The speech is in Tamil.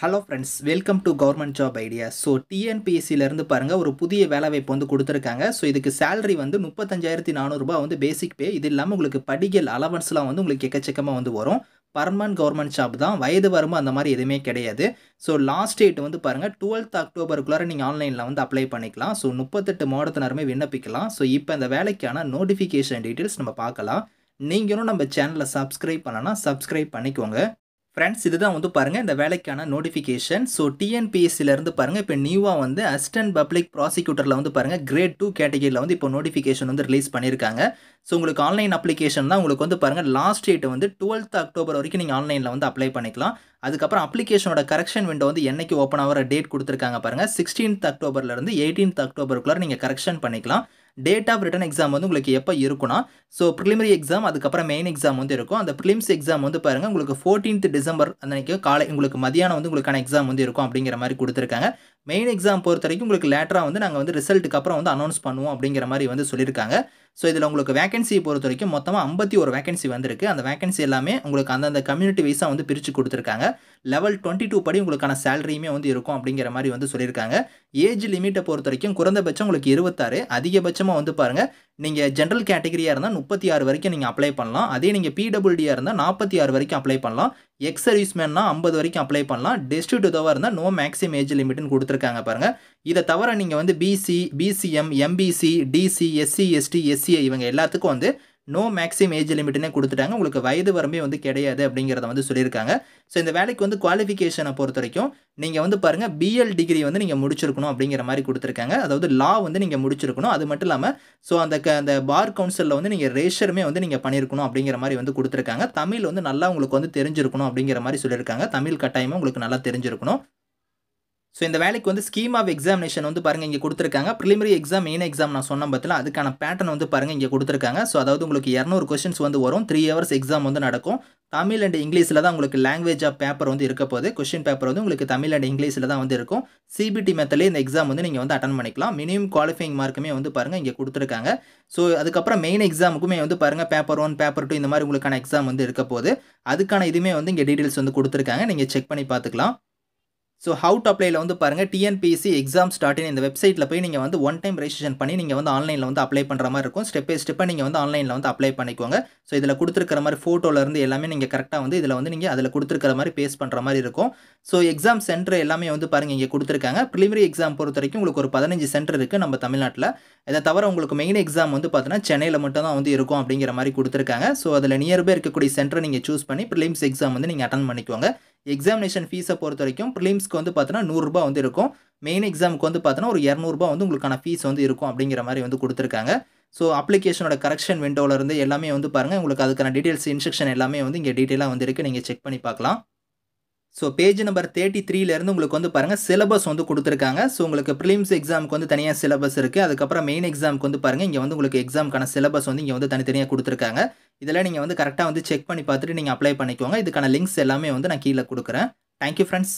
hello friends welcome to government job idea so டிஎன்பிஎஸ்சிலேருந்து பாருங்கள் ஒரு புதிய வேலைவாய்ப்பு வந்து கொடுத்துருக்காங்க ஸோ இதுக்கு சேலரி வந்து முப்பத்தஞ்சாயிரத்தி நானூறுரூபா வந்து பேசிக் பே இது இல்லாமல் உங்களுக்கு படிகள் அலவன்ஸ்லாம் வந்து உங்களுக்கு எக்கச்சக்கமாக வந்து வரும் பர்மனன்ட் கவர்மெண்ட் ஜாப் தான் வயது வருமா அந்த மாதிரி எதுவுமே கிடையாது ஸோ லாஸ்ட் டேட் வந்து பாருங்கள் டுவெல்த் அக்டோபருக்குள்ளார நீங்கள் ஆன்லைனில் வந்து அப்ளை பண்ணிக்கலாம் ஸோ முப்பத்தெட்டு மாவட்டத்தினருமே விண்ணப்பிக்கலாம் ஸோ இப்போ இந்த வேலைக்கான நோட்டிஃபிகேஷன் டீட்டெயில்ஸ் நம்ம பார்க்கலாம் நீங்களும் நம்ம சேனலை சப்ஸ்கிரைப் பண்ணனா சப்ஸ்கிரைப் பண்ணிக்கோங்க ஃப்ரெண்ட்ஸ் இதுதான் வந்து பாருங்கள் இந்த வேலைக்கான நோட்டிஃபிகேஷன் ஸோ டிஎன்பிஎஸ்சிலேருந்து பாருங்கள் இப்போ நியூவாக வந்து அசிஸ்டன்ட் பப்ளிக் ப்ராசிக்யூட்டரில் வந்து பாருங்கள் கிரேட் டூ கேட்டகிரியில் வந்து இப்போ நோட்டிஃபிகேஷன் வந்து ரிலீஸ் பண்ணியிருக்காங்க ஸோ உங்களுக்கு ஆன்லைன் அப்ளிகேஷன் தான் உங்களுக்கு வந்து பாருங்கள் லாஸ்ட் டேட் வந்து டுவெல்த் அக்டோபர் வரைக்கும் நீங்கள் ஆன்லைனில் வந்து அப்ளை பண்ணிக்கலாம் அதுக்கப்புறம் அப்ளிகேஷனோட கரெக்ஷன் விண்டோ வந்து என்றைக்கு ஓப்பன் ஆகிற டேட் கொடுத்துருக்காங்க பாருங்கள் சிக்ஸ்டீன்த் அக்டோபர்லேருந்து எயிட்டீன்த் அக்டோபருக்குள்ளே நீங்கள் கரெக்ஷன் பண்ணிக்கலாம் டேட் ஆஃப் ரிட்டன் எக்ஸாம் வந்து உங்களுக்கு எப்போ இருக்குன்னா ஸோ ப்ரிலிமரி எக்ஸாம் அதுக்கப்புறம் மெயின் எக்ஸாம் வந்து இருக்கும் அந்த ப்ரிலிம்ஸ் எக்ஸாம் வந்து பாருங்கள் உங்களுக்கு ஃபோர்டீன்த் டிசம்பர் அந்த காலை உங்களுக்கு மதியானம் வந்து உங்களுக்கான எக்ஸாம் வந்து இருக்கும் அப்படிங்கிற மாதிரி கொடுத்துருக்காங்க மெயின் எக்ஸாம் பொறுத்த வரைக்கும் உங்களுக்கு லேட்டராக வந்து நாங்கள் வந்து ரிசல்ட்டுக்கு அப்புறம் வந்து அனௌன்ஸ் பண்ணுவோம் அப்படிங்கிற மாதிரி வந்து சொல்லியிருக்காங்க ஸோ இதில் உங்களுக்கு வேகன்சி பொறுத்த வரைக்கும் மொத்தமாக ஐம்பத்தி ஒரு வேகன்சி வந்திருக்கு அந்த வேகன்சி எல்லாமே உங்களுக்கு அந்தந்த கம்யூனிட்டி வைஸாக வந்து பிரித்து கொடுத்துருக்காங்க லெவல் டுவெண்ட்டி டூ படி உங்களுக்கான சேலரியுமே வந்து இருக்கும் அப்படிங்கிற மாதிரி வந்து சொல்லியிருக்காங்க ஏஜ் லிமிட்டை பொறுத்த வரைக்கும் குறைந்தபட்சம் உங்களுக்கு இருபத்தாறு அதிகபட்சமாக வந்து பாருங்கள் நீங்கள் ஜென்ரல் கேட்டகரியாக இருந்தால் முப்பத்தி ஆறு வரைக்கும் நீங்கள் அப்ளை பண்ணலாம் அதே நீங்கள் பிடபிள்யூடியாக இருந்தால் நாற்பத்தி ஆறு வரைக்கும் அப்ளை பண்ணலாம் எக்ஸ் மேன்னா ஐம்பது வரைக்கும் அப்ளை பண்ணலாம் டெஸ்டியூட் உதவாக இருந்தால் நோ மேக்ஸிமம் ஏஜ் லிமிட்னு கொடுத்துருக்காங்க இருக்காங்க பாருங்கள் இதை தவிர நீங்கள் வந்து BC BCM MBC DC SC ST SCI இவங்க எல்லாத்துக்கும் வந்து நோ மேக்ஸிமம் ஏஜ் லிமிட்னே கொடுத்துட்டாங்க உங்களுக்கு வயது வரம்பே வந்து கிடையாது அப்படிங்கிறத வந்து சொல்லியிருக்காங்க ஸோ இந்த வேலைக்கு வந்து குவாலிஃபிகேஷனை பொறுத்த வரைக்கும் நீங்கள் வந்து பாருங்கள் பிஎல் டிகிரி வந்து நீங்கள் முடிச்சிருக்கணும் அப்படிங்கிற மாதிரி கொடுத்துருக்காங்க அதாவது லா வந்து நீங்கள் முடிச்சிருக்கணும் அது மட்டும் இல்லாமல் ஸோ அந்த க அந்த பார் கவுன்சிலில் வந்து நீங்கள் ரேஷருமே வந்து நீங்கள் பண்ணியிருக்கணும் அப்படிங்கிற மாதிரி வந்து கொடுத்துருக்காங்க தமிழ் வந்து நல்லா உங்களுக்கு வந்து தெரிஞ்சிருக்கணும் அப்படிங்கிற மாதிரி சொல்லியிருக்காங்க தமிழ் கட்டாயமாக உங்களுக்கு நல்லா தெரிஞ்சிருக்கணும் ஸோ இந்த வேலைக்கு வந்து ஸ்கீம் ஆஃப் எக்ஸாமினேஷன் வந்து பாருங்கள் இங்கே கொடுத்துருக்காங்க ப்ரிலிமரி எக்ஸாம் மெயின் எக்ஸாம் நான் சொன்ன பற்றில அதுக்கான பேட்டர்ன் வந்து பாருங்கள் இங்கே கொடுத்துருக்காங்க ஸோ அதாவது உங்களுக்கு இரநூறு கொஸ்டின்ஸ் வந்து வரும் த்ரீ ஹவர்ஸ் எக்ஸாம் வந்து நடக்கும் தமிழ் அண்ட் இங்கிலீஷில் தான் உங்களுக்கு லாங்குவேஜ் ஆஃப் பேப்பர் வந்து இருக்க போது கொஸ்டின் பேப்பர் வந்து உங்களுக்கு தமிழ் அண்ட் இங்கிலீஷில் தான் வந்து இருக்கும் சிபிடி மெத்தலே இந்த எக்ஸாம் வந்து நீங்கள் வந்து அட்டன் பண்ணிக்கலாம் மினிமம் குவாலிஃபைங் மார்க்குமே வந்து பாருங்கள் இங்கே கொடுத்துருக்காங்க ஸோ அதுக்கப்புறம் மெயின் எக்ஸாமுக்குமே வந்து பாருங்கள் பேப்பர் ஒன் பேப்பர் டூ இந்த மாதிரி உங்களுக்கான எக்ஸாம் வந்து இருக்க போது அதுக்கான இதுவுமே வந்து இங்கே டீட்டெயில்ஸ் வந்து கொடுத்துருக்காங்க நீங்கள் செக் பண்ணி பார்த்துக்கலாம் ஸோ ஹவு டு அப்ளைல வந்து பாருங்கள் டிஎன்பிசி எக்ஸாம் ஸ்டார்டின் இந்த வெப்சைட்டில் போய் நீங்கள் வந்து ஒன் டைம் ரெஜிஸ்ட்ரேஷன் பண்ணி நீங்கள் வந்து ஆன்லைனில் வந்து அப்ளை பண்ணுற மாதிரி இருக்கும் ஸ்டெப் பை ஸ்டெப்பாக நீங்கள் வந்து ஆன்லைனில் வந்து அப்ளை பண்ணிக்கோங்க ஸோ இதில் கொடுத்துருக்கிற மாதிரி ஃபோட்டோலேருந்து எல்லாமே நீங்கள் கரெக்டாக வந்து இதில் வந்து நீங்கள் அதில் கொடுத்துருக்கிற மாதிரி பேஸ் பண்ணுற மாதிரி இருக்கும் ஸோ எக்ஸாம் சென்டர் எல்லாமே வந்து பாருங்கள் இங்கே கொடுத்துருக்காங்க ப்ரிலிமரி எக்ஸாம் பொறுத்த வரைக்கும் உங்களுக்கு ஒரு பதினஞ்சு சென்டர் இருக்குது நம்ம தமிழ்நாட்டில் இதை தவிர உங்களுக்கு மெயின் எக்ஸாம் வந்து பார்த்தீங்கன்னா சென்னையில் மட்டும் தான் வந்து இருக்கும் அப்படிங்கிற மாதிரி கொடுத்துருக்காங்க ஸோ அதில் நியர்பை இருக்கக்கூடிய சென்டரை நீங்கள் சூஸ் பண்ணி ப்ரிலிம்ஸ் எக்ஸாம் வந்து நீங்கள் அட்டன் பண்ணிக்கோங்க எக்ஸாமினேஷன் ஃபீஸை பொறுத்த வரைக்கும் ப்ரிலிம்ஸ்க்கு வந்து பார்த்தீங்கன்னா நூறுரூபா வந்து இருக்கும் மெயின் எக்ஸாமுக்கு வந்து பார்த்தீங்கன்னா ஒரு இரநூறுபா வந்து உங்களுக்கான ஃபீஸ் வந்து இருக்கும் அப்படிங்கிற மாதிரி வந்து கொடுத்துருக்காங்க ஸோ அப்ளிகேஷனோட கரெக்ஷன் விண்டோவிலேருந்து எல்லாமே வந்து பாருங்கள் உங்களுக்கு அதுக்கான டீட்டெயில்ஸ் இன்ஸ்ட்ரக்ஷன் எல்லாமே வந்து இங்கே டீட்டெயிலாக வந்து இருக்குது நீங்கள் செக் பண்ணி பார்க்கலாம் ஸோ பேஜ் நம்பர் தேர்ட்டி த்ரீலேருந்து உங்களுக்கு வந்து பாருங்கள் சிலபஸ் வந்து கொடுத்துருக்காங்க ஸோ உங்களுக்கு ப்ரிலிம்ஸ் எக்ஸாமுக்கு வந்து தனியாக சிலபஸ் இருக்குது அதுக்கப்புறம் மெயின் எக்ஸாமுக்கு வந்து பாருங்கள் இங்கே வந்து உங்களுக்கு எக்ஸாமுக்கான சிலபஸ் வந்து இங்கே வந்து தனித்தனியாக கொடுத்துருக்காங்க இதெல்லாம் நீங்கள் வந்து கரெக்டாக வந்து செக் பண்ணி பார்த்துட்டு நீங்கள் அப்ளை பண்ணிக்கோங்க இதுக்கான லிங்க்ஸ் எல்லாமே வந்து நான் கீழே கொடுக்குறேன் தேங்க்யூ ஃப்ரெண்ட்ஸ்